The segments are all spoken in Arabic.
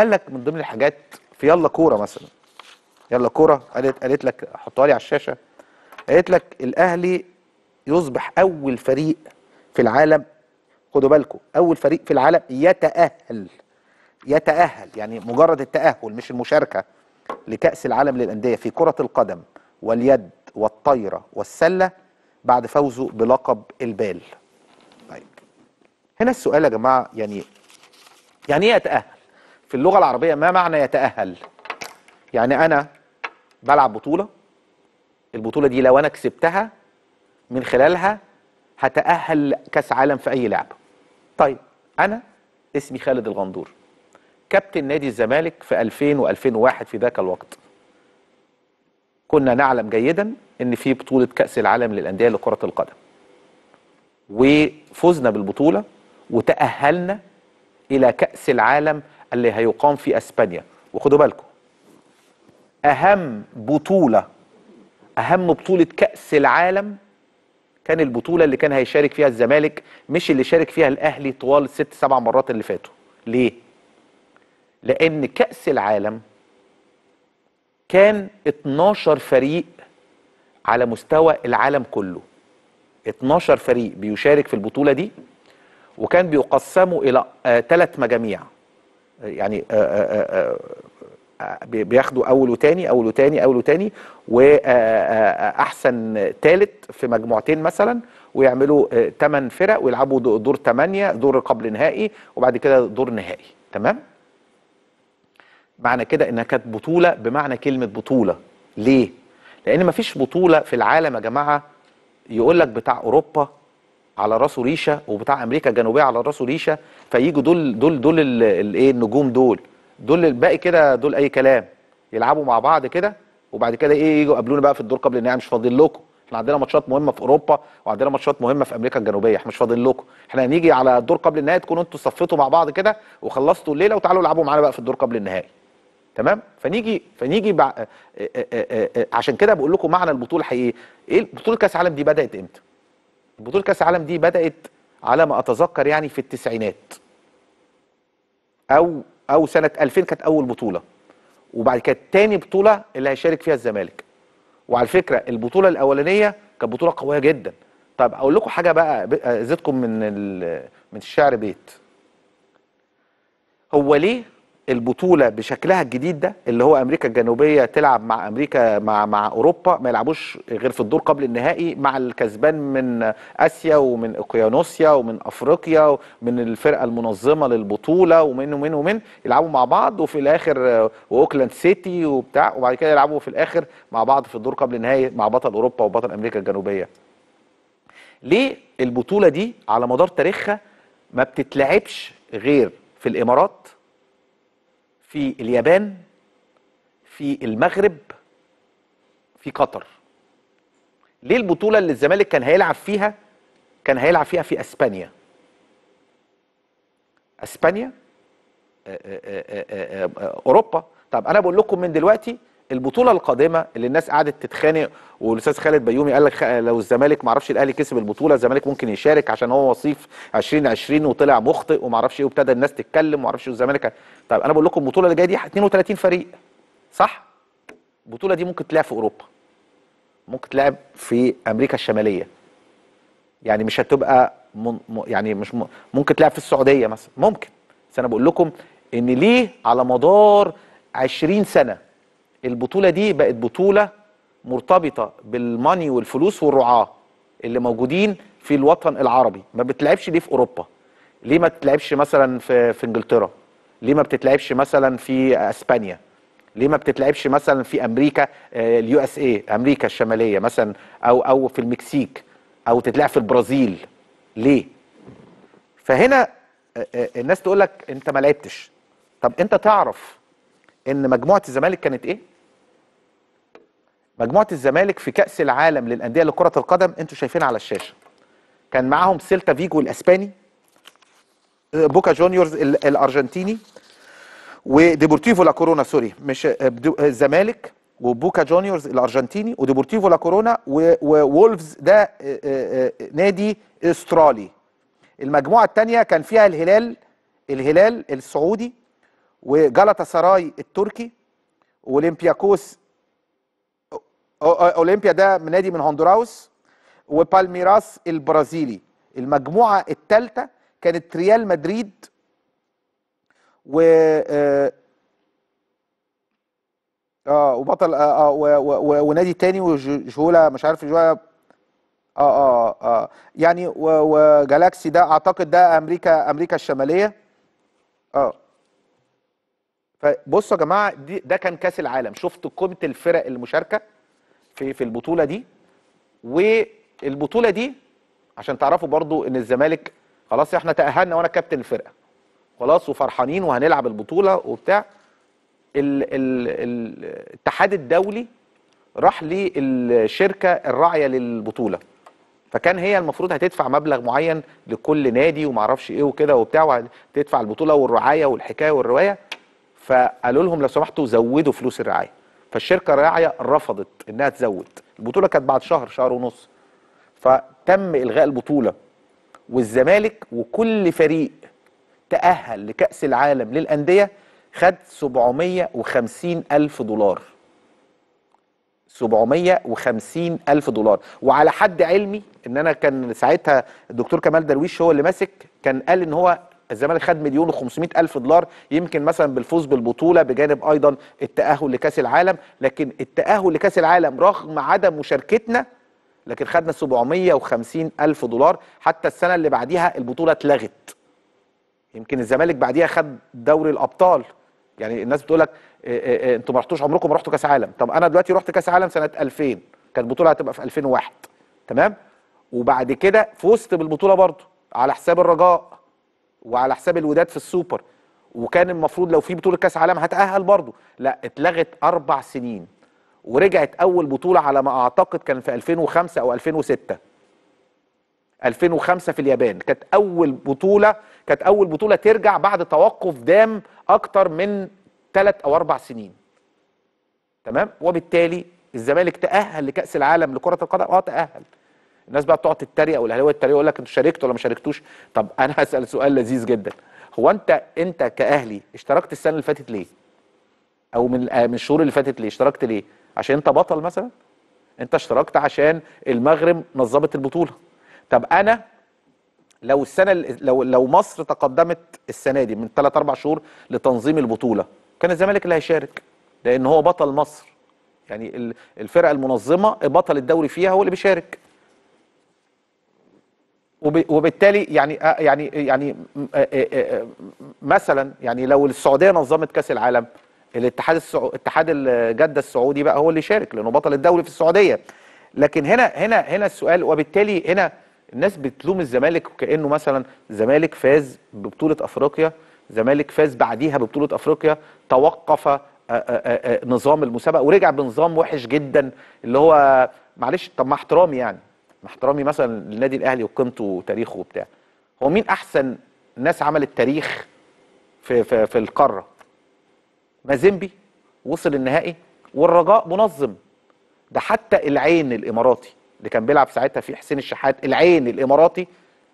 قال لك من ضمن الحاجات في يلا كوره مثلا يلا كوره قالت قالت لك حطها لي على الشاشه قالت لك الاهلي يصبح اول فريق في العالم خدوا بالكم اول فريق في العالم يتاهل يتاهل يعني مجرد التاهل مش المشاركه لكاس العالم للانديه في كره القدم واليد والطايره والسله بعد فوزه بلقب البال طيب هنا السؤال يا جماعه يعني يعني ايه اتاهل في اللغه العربيه ما معنى يتاهل يعني انا بلعب بطوله البطوله دي لو انا كسبتها من خلالها هتاهل كاس عالم في اي لعبه طيب انا اسمي خالد الغندور كابتن نادي الزمالك في 2000 و2001 في ذاك الوقت كنا نعلم جيدا ان في بطوله كاس العالم للانديه لكره القدم وفزنا بالبطوله وتاهلنا إلى كأس العالم اللي هيقام في أسبانيا وخدوا بالكم أهم بطولة أهم بطولة كأس العالم كان البطولة اللي كان هيشارك فيها الزمالك مش اللي شارك فيها الأهلي طوال ست سبع مرات اللي فاتوا ليه؟ لأن كأس العالم كان 12 فريق على مستوى العالم كله 12 فريق بيشارك في البطولة دي وكان بيقسموا الى ثلاث آه، مجاميع يعني آه، آه، بياخدوا اول وتاني اول وتاني اول وتاني واحسن ثالث في مجموعتين مثلا ويعملوا ثمان فرق ويلعبوا دور ثمانية دور قبل نهائي وبعد كده دور نهائي تمام معنى كده انها كانت بطولة بمعنى كلمة بطولة ليه لان مفيش بطولة في العالم يا جماعة يقول لك بتاع اوروبا على راسه ريشه وبتاع امريكا الجنوبيه على راسه ريشه فييجوا دول دول دول الايه النجوم دول دول الباقي كده دول اي كلام يلعبوا مع بعض كده وبعد كده ايه يجوا قابلونا بقى في الدور قبل النهائي يعني مش فاضل لكم احنا عندنا ماتشات مهمه في اوروبا وعندنا ماتشات مهمه في امريكا الجنوبيه احنا مش فاضل لكم احنا هنيجي على الدور قبل النهائي تكونوا انتوا صفيتوا مع بعض كده وخلصتوا الليله وتعالوا العبوا معانا بقى في الدور قبل النهائي تمام فنيجي فنيجي بع... آه، آه، آه، عشان كده بقول لكم معنى البطوله حقيقي ايه بطوله كاس العالم دي بدات امتى بطوله كاس العالم دي بدات على ما اتذكر يعني في التسعينات او او سنه 2000 كانت اول بطوله وبعد كده تاني بطوله اللي هيشارك فيها الزمالك وعلى فكره البطوله الاولانيه كانت بطوله قويه جدا طب اقول لكم حاجه بقى زدكم من من الشعر بيت هو ليه البطوله بشكلها الجديد ده اللي هو امريكا الجنوبيه تلعب مع امريكا مع مع اوروبا ما يلعبوش غير في الدور قبل النهائي مع الكسبان من اسيا ومن اوقيانوسيا ومن افريقيا ومن الفرقه المنظمه للبطوله ومن ومن ومن يلعبوا مع بعض وفي الاخر واوكلاند سيتي وبتاع وبعد كده يلعبوا في الاخر مع بعض في الدور قبل النهائي مع بطل اوروبا وبطل امريكا الجنوبيه. ليه البطوله دي على مدار تاريخها ما بتتلعبش غير في الامارات في اليابان في المغرب في قطر ليه البطوله اللي الزمالك كان هيلعب فيها كان هيلعب فيها في اسبانيا اسبانيا آه، آه، آه، اوروبا طب انا بقول لكم من دلوقتي البطوله القادمه اللي الناس قعدت تتخانق والاستاذ خالد بيومي قال لك لو الزمالك ما اعرفش الاهلي كسب البطوله الزمالك ممكن يشارك عشان هو وصيف 2020 وطلع مخطئ وما اعرفش ايه وابتدى الناس تتكلم وما اعرفش إيه الزمالك طيب انا بقول لكم البطوله اللي جايه دي 32 فريق صح البطوله دي ممكن تلعب في اوروبا ممكن تلعب في امريكا الشماليه يعني مش هتبقى من يعني مش ممكن تلعب في السعوديه مثلا ممكن بس انا بقول لكم ان ليه على مدار 20 سنه البطولة دي بقت بطولة مرتبطة بالماني والفلوس والرعاة اللي موجودين في الوطن العربي ما بتلعبش ليه في أوروبا ليه ما بتتلعبش مثلا في, في انجلترا ليه ما بتتلعبش مثلا في اسبانيا ليه ما بتتلعبش مثلا في امريكا آه، اليو اس اي امريكا الشماليه مثلا او او في المكسيك او تتلعب في البرازيل ليه فهنا آه، آه، الناس تقول لك انت ما لعبتش طب انت تعرف ان مجموعه الزمالك كانت ايه مجموعه الزمالك في كاس العالم للانديه لكره القدم انتوا شايفين على الشاشه كان معاهم سيلتا فيجو الاسباني بوكا جونيورز الارجنتيني وديبورتيفو لا كورونا سوري مش الزمالك وبوكا جونيورز الارجنتيني وديبورتيفو لا كورونا وولفز ده آه، آه، آه، نادي استرالي المجموعه الثانيه كان فيها الهلال الهلال السعودي وجلطة سراي التركي اولمبياكوس اولمبيا ده نادي من هندوراس وبالميراس البرازيلي المجموعه الثالثه كانت ريال مدريد و اه, آه، وبطل اه, آه، ونادي تاني وجولا مش عارف جولا اه اه اه, آه. يعني وجالاكسي ده اعتقد ده امريكا امريكا الشماليه اه فبصوا يا جماعه ده كان كاس العالم شفتوا قيمه الفرق المشاركه في في البطوله دي والبطوله دي عشان تعرفوا برضو ان الزمالك خلاص احنا تاهلنا وانا كابتن الفرقه خلاص وفرحانين وهنلعب البطوله وبتاع الاتحاد الدولي راح للشركه الراعيه للبطوله فكان هي المفروض هتدفع مبلغ معين لكل نادي ومعرفش ايه وكده وبتاع وهتدفع البطوله والرعايه والحكايه والروايه فقالوا لهم لو سمحتوا زودوا فلوس الرعايه فالشركه الراعيه رفضت انها تزود البطوله كانت بعد شهر شهر ونص فتم الغاء البطوله والزمالك وكل فريق تاهل لكاس العالم للانديه خد 750 الف دولار 750 الف دولار وعلى حد علمي ان انا كان ساعتها الدكتور كمال درويش هو اللي ماسك كان قال ان هو الزمالك خد مليون و500 الف دولار يمكن مثلا بالفوز بالبطوله بجانب ايضا التاهل لكاس العالم لكن التاهل لكاس العالم رغم عدم مشاركتنا لكن خدنا 750 الف دولار حتى السنه اللي بعديها البطوله اتلغت يمكن الزمالك بعديها خد دوري الابطال يعني الناس بتقول لك آه، آه، آه، انتوا ما رحتوش عمركم ما رحتوا كاس عالم طب انا دلوقتي رحت كاس عالم سنه 2000 كانت البطوله هتبقى في 2001 تمام وبعد كده فزت بالبطوله برضه على حساب الرجاء وعلى حساب الوداد في السوبر وكان المفروض لو في بطوله كاس عالم هتاهل برضه لا اتلغت اربع سنين ورجعت اول بطوله على ما اعتقد كان في 2005 او 2006 2005 في اليابان كانت اول بطوله كانت اول بطوله ترجع بعد توقف دام اكتر من ثلاث او اربع سنين تمام وبالتالي الزمالك تاهل لكاس العالم لكره القدم اه تاهل الناس بقى بتقعد تتريق او الاهلاويه تتريق يقول لك انتوا شاركتوا ولا ما شاركتوش طب انا هسال سؤال لذيذ جدا هو انت انت كاهلي اشتركت السنه اللي فاتت ليه؟ او من آه، من الشهور اللي فاتت ليه؟ اشتركت ليه؟ عشان انت بطل مثلا؟ انت اشتركت عشان المغرب نظمت البطوله. طب انا لو السنه لو لو مصر تقدمت السنه دي من ثلاث اربع شهور لتنظيم البطوله كان الزمالك اللي هيشارك لان هو بطل مصر يعني الفرقه المنظمه بطل الدوري فيها هو اللي بيشارك وبالتالي يعني آه، يعني آه، يعني آه، مثلا يعني لو السعوديه نظمت كاس العالم الاتحاد السعو... اتحاد الجده السعودي بقى هو اللي شارك لانه بطل الدوري في السعوديه لكن هنا هنا هنا السؤال وبالتالي هنا الناس بتلوم الزمالك كانه مثلا زمالك فاز ببطوله افريقيا زمالك فاز بعديها ببطوله افريقيا توقف نظام المسابقه ورجع بنظام وحش جدا اللي هو معلش طب مع احترامي يعني مع احترامي مثلا للنادي الاهلي وقيمته وتاريخه وبتاع هو مين احسن ناس عملت تاريخ في في, في القاره مازيمبي وصل النهائي والرجاء منظم ده حتى العين الاماراتي اللي كان بيلعب ساعتها في حسين الشحات العين الاماراتي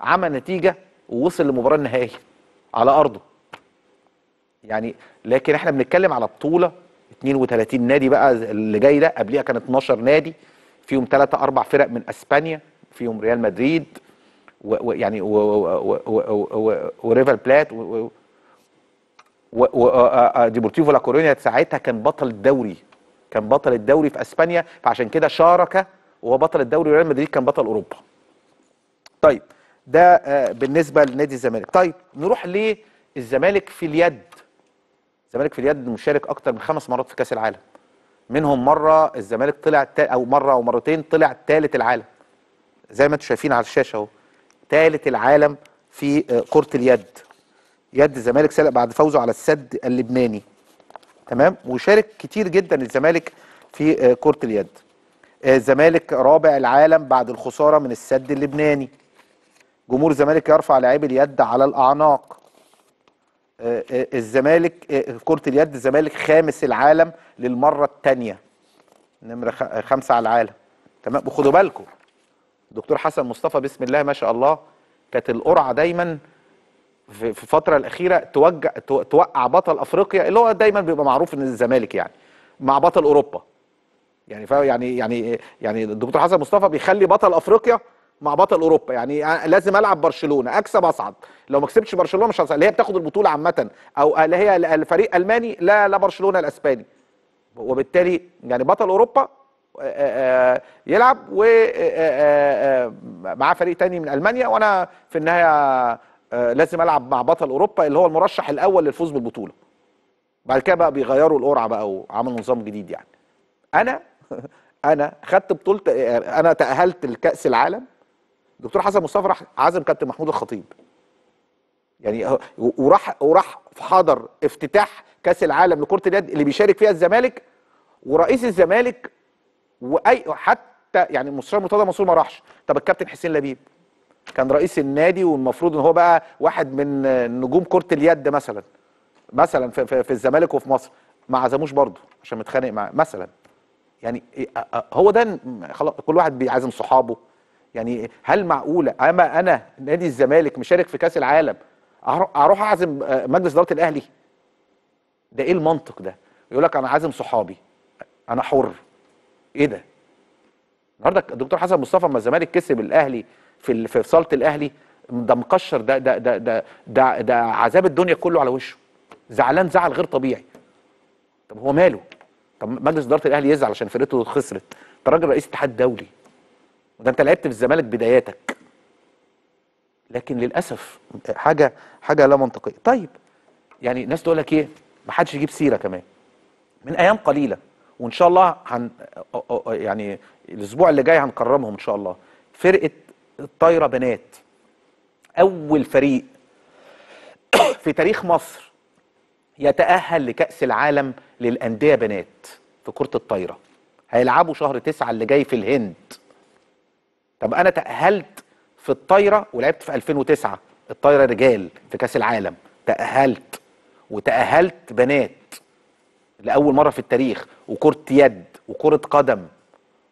عمل نتيجه ووصل لمباراه النهائي على ارضه يعني لكن احنا بنتكلم على بطوله 32 نادي بقى اللي جاي ده قبليها كان 12 نادي فيهم ثلاثة أربع فرق من أسبانيا فيهم ريال مدريد ويعني وريفر بلات وديبورتيفو آه، آه، آه، لا كورونيا ساعتها كان بطل الدوري كان بطل الدوري في اسبانيا فعشان كده شارك وهو بطل الدوري وريال مدريد كان بطل اوروبا. طيب ده بالنسبه لنادي الزمالك، طيب نروح للزمالك في اليد. الزمالك في اليد مشارك اكتر من خمس مرات في كاس العالم. منهم مره الزمالك طلع او مره او مرتين طلع ثالث العالم زي ما انتم شايفين على الشاشه اهو ثالث العالم في آه، كره اليد يد الزمالك سلق بعد فوزه على السد اللبناني تمام وشارك كتير جدا الزمالك في آه، كره اليد آه، الزمالك رابع العالم بعد الخساره من السد اللبناني جمهور الزمالك يرفع لاعبي اليد على الاعناق آه، آه، الزمالك آه، كره اليد الزمالك خامس العالم للمره الثانيه نمره خمسه على العالم تمام وخدوا بالكم الدكتور حسن مصطفى بسم الله ما شاء الله كانت القرعه دايما في الفتره الاخيره توجع توقع بطل افريقيا اللي هو دايما بيبقى معروف ان الزمالك يعني مع بطل اوروبا يعني يعني يعني يعني الدكتور حسن مصطفى بيخلي بطل افريقيا مع بطل اوروبا يعني لازم العب برشلونه اكسب اصعد لو ما كسبتش برشلونه مش هصعد اللي هي بتاخد البطوله عامه او اللي هي الفريق الماني لا لا برشلونه الاسباني وبالتالي يعني بطل اوروبا يلعب ومعاه فريق تاني من المانيا وانا في النهايه لازم العب مع بطل اوروبا اللي هو المرشح الاول للفوز بالبطوله بعد كده بقى بيغيروا القرعه بقى وعملوا نظام جديد يعني انا انا خدت بطوله انا تاهلت لكاس العالم الدكتور حسن مصطفى راح عزم كابتن محمود الخطيب يعني وراح وراح حضر افتتاح كاس العالم لكره اليد اللي بيشارك فيها الزمالك ورئيس الزمالك واي حتى يعني المستشار مرتضى منصور ما راحش طب الكابتن حسين لبيب كان رئيس النادي والمفروض ان هو بقى واحد من نجوم كره اليد مثلا مثلا في, في الزمالك وفي مصر ما عزموش برضه عشان متخانق معاه مثلا يعني إيه، هو ده خلاص كل واحد بيعزم صحابه يعني هل معقوله اما انا نادي الزمالك مشارك في كاس العالم اروح اعزم آه، مجلس اداره الاهلي ده ايه المنطق ده يقول لك انا عازم صحابي انا حر ايه ده النهارده الدكتور حسن مصطفى لما الزمالك كسب الاهلي في في صاله الاهلي ده مقشر ده ده ده ده ده, ده عذاب الدنيا كله على وشه زعلان زعل غير طبيعي طب هو ماله طب مجلس اداره الاهلي يزعل عشان فرقته خسرت ده راجل رئيس اتحاد دولي وده انت لعبت في الزمالك بداياتك لكن للاسف حاجه حاجه لا منطقيه طيب يعني الناس تقول لك ايه ما حدش يجيب سيره كمان من ايام قليله وان شاء الله هن يعني الاسبوع اللي جاي هنكرمهم ان شاء الله فرقه الطايره بنات اول فريق في تاريخ مصر يتاهل لكاس العالم للانديه بنات في كره الطايره هيلعبوا شهر تسعة اللي جاي في الهند طب انا تاهلت في الطايره ولعبت في 2009 الطايره رجال في كاس العالم تاهلت وتاهلت بنات لاول مره في التاريخ وكره يد وكره قدم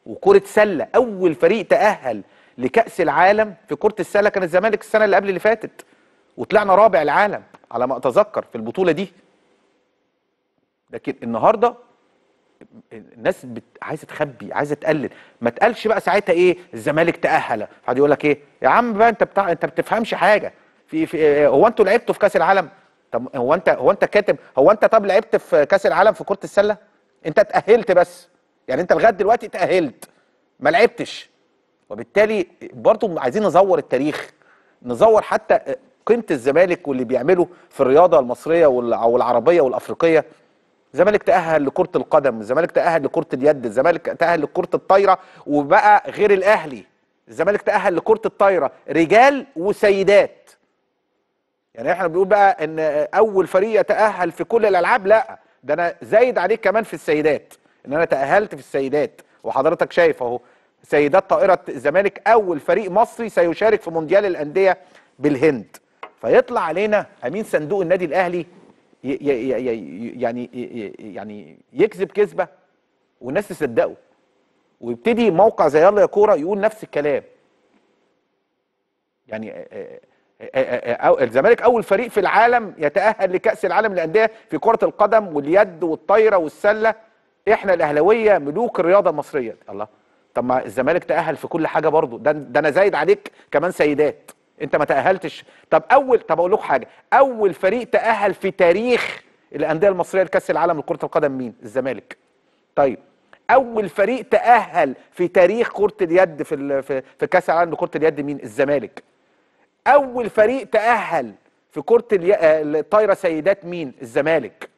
وكره سله اول فريق تاهل لكاس العالم في كره السله كان الزمالك السنه اللي قبل اللي فاتت وطلعنا رابع العالم على ما اتذكر في البطوله دي لكن النهارده الناس بت... عايزه تخبي عايزه تقلل ما تقالش بقى ساعتها ايه الزمالك تاهل حد يقول لك ايه يا عم بقى انت بتاع انت ما بتفهمش حاجه في, في هو انتوا لعبتوا في كاس العالم طب هو انت هو انت كاتب هو انت طب لعبت في كاس العالم في كره السله انت اتاهلت بس يعني انت لغايه دلوقتي اتاهلت ما لعبتش وبالتالي برضه عايزين نزور التاريخ نزور حتى قيمه الزمالك واللي بيعمله في الرياضه المصريه والعربيه والافريقيه الزمالك تأهل لكرة القدم، الزمالك تأهل لكرة اليد، الزمالك تأهل لكرة الطايرة وبقى غير الأهلي، الزمالك تأهل لكرة الطايرة رجال وسيدات. يعني احنا بنقول بقى ان اول فريق يتأهل في كل الألعاب لا، ده انا زايد عليك كمان في السيدات، ان انا تأهلت في السيدات وحضرتك شايف اهو سيدات طائرة الزمالك أول فريق مصري سيشارك في مونديال الأندية بالهند. فيطلع علينا أمين صندوق النادي الأهلي يعني يعني يكذب كذبه والناس تصدقه ويبتدي موقع زي يلا يا كوره يقول نفس الكلام يعني آه، آه، آه، الزمالك اول فريق في العالم يتاهل لكاس العالم للانديه في كره القدم واليد والطايره والسله احنا الاهلاويه ملوك الرياضه المصريه الله طب ما الزمالك تاهل في كل حاجه برضه ده, ده انا زايد عليك كمان سيدات انت ما تاهلتش طب اول طب اقول لكم حاجه اول فريق تاهل في تاريخ الانديه المصريه لكاس العالم لكره القدم مين الزمالك طيب اول فريق تاهل في تاريخ كره اليد في في كاس العالم لكره اليد مين الزمالك اول فريق تاهل في كره الطايره آه، سيدات مين الزمالك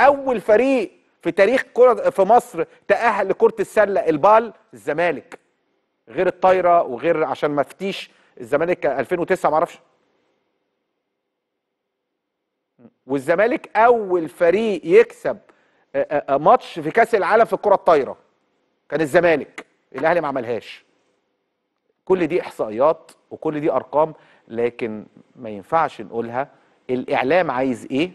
اول فريق في تاريخ كره في مصر تاهل لكره السله البال الزمالك غير الطايره وغير عشان ما فتيش الزمالك 2009 ما اعرفش والزمالك اول فريق يكسب آه، آه، آه، ماتش في كاس العالم في الكره الطايره كان الزمالك الاهلي ما عملهاش كل دي احصائيات وكل دي ارقام لكن ما ينفعش نقولها الاعلام عايز ايه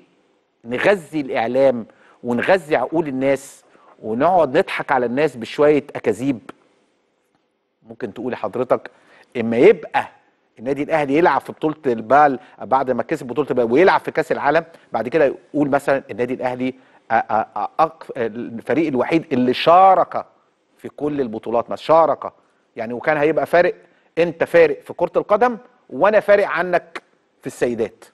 نغذي الاعلام ونغذي عقول الناس ونقعد نضحك على الناس بشويه اكاذيب ممكن تقول حضرتك اما يبقى النادي الاهلي يلعب في بطوله البال بعد ما كسب بطوله البال ويلعب في كاس العالم بعد كده يقول مثلا النادي الاهلي الفريق الوحيد اللي شارك في كل البطولات ما شارك يعني وكان هيبقى فارق انت فارق في كره القدم وانا فارق عنك في السيدات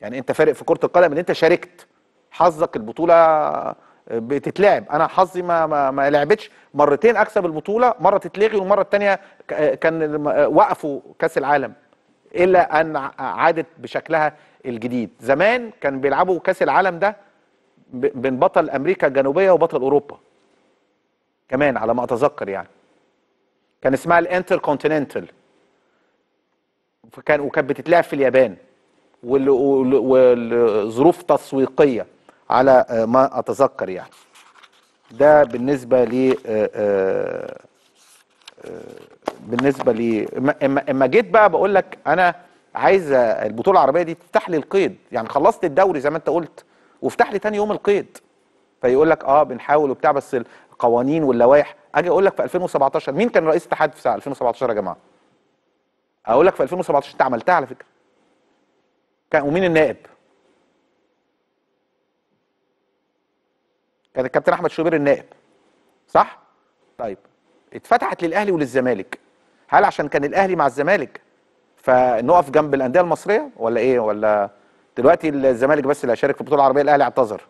يعني انت فارق في كره القدم ان انت شاركت حظك البطوله بتتلعب انا حظي ما ما, ما لعبتش مرتين اكسب البطوله مره تتلغي والمره الثانيه كان وقفوا كاس العالم الا ان عادت بشكلها الجديد زمان كان بيلعبوا كاس العالم ده بين بطل امريكا الجنوبيه وبطل اوروبا كمان على ما اتذكر يعني كان اسمها الانتر كونتيننتال وكان وكانت بتتلعب في اليابان والظروف تسويقيه على آه، ما اتذكر يعني ده بالنسبه ل آه، آه، بالنسبه ل اما جيت بقى بقول لك انا عايز البطوله العربيه دي تفتح لي القيد يعني خلصت الدوري زي ما انت قلت وافتح لي تاني يوم القيد فيقول لك اه بنحاول وبتاع بس القوانين واللوائح اجي اقول لك في 2017 مين كان رئيس اتحاد في ساعه 2017 يا جماعه اقول لك في 2017 انت عملتها على فكره كان ومين النائب كان الكابتن احمد شوبير النائب صح طيب اتفتحت للاهلي وللزمالك هل عشان كان الاهلي مع الزمالك فنقف جنب الانديه المصريه ولا ايه ولا دلوقتي الزمالك بس اللي هيشارك في البطوله العربيه الاهلي اعتذر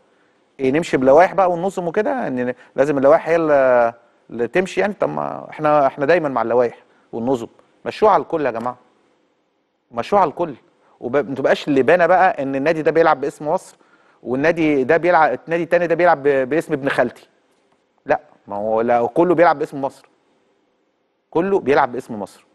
ايه نمشي بلوائح بقى وننظم وكده ان لازم اللوائح هي اللي تمشي يعني طب ما احنا احنا دايما مع اللوائح والنظم مشوها على الكل يا جماعه مشوها على الكل وما تبقاش اللبانه بقى ان النادي ده بيلعب باسم مصر والنادي ده بيلعب النادي التاني ده بيلعب باسم ابن خالتي لا ما هو لا كله بيلعب باسم مصر كله بيلعب باسم مصر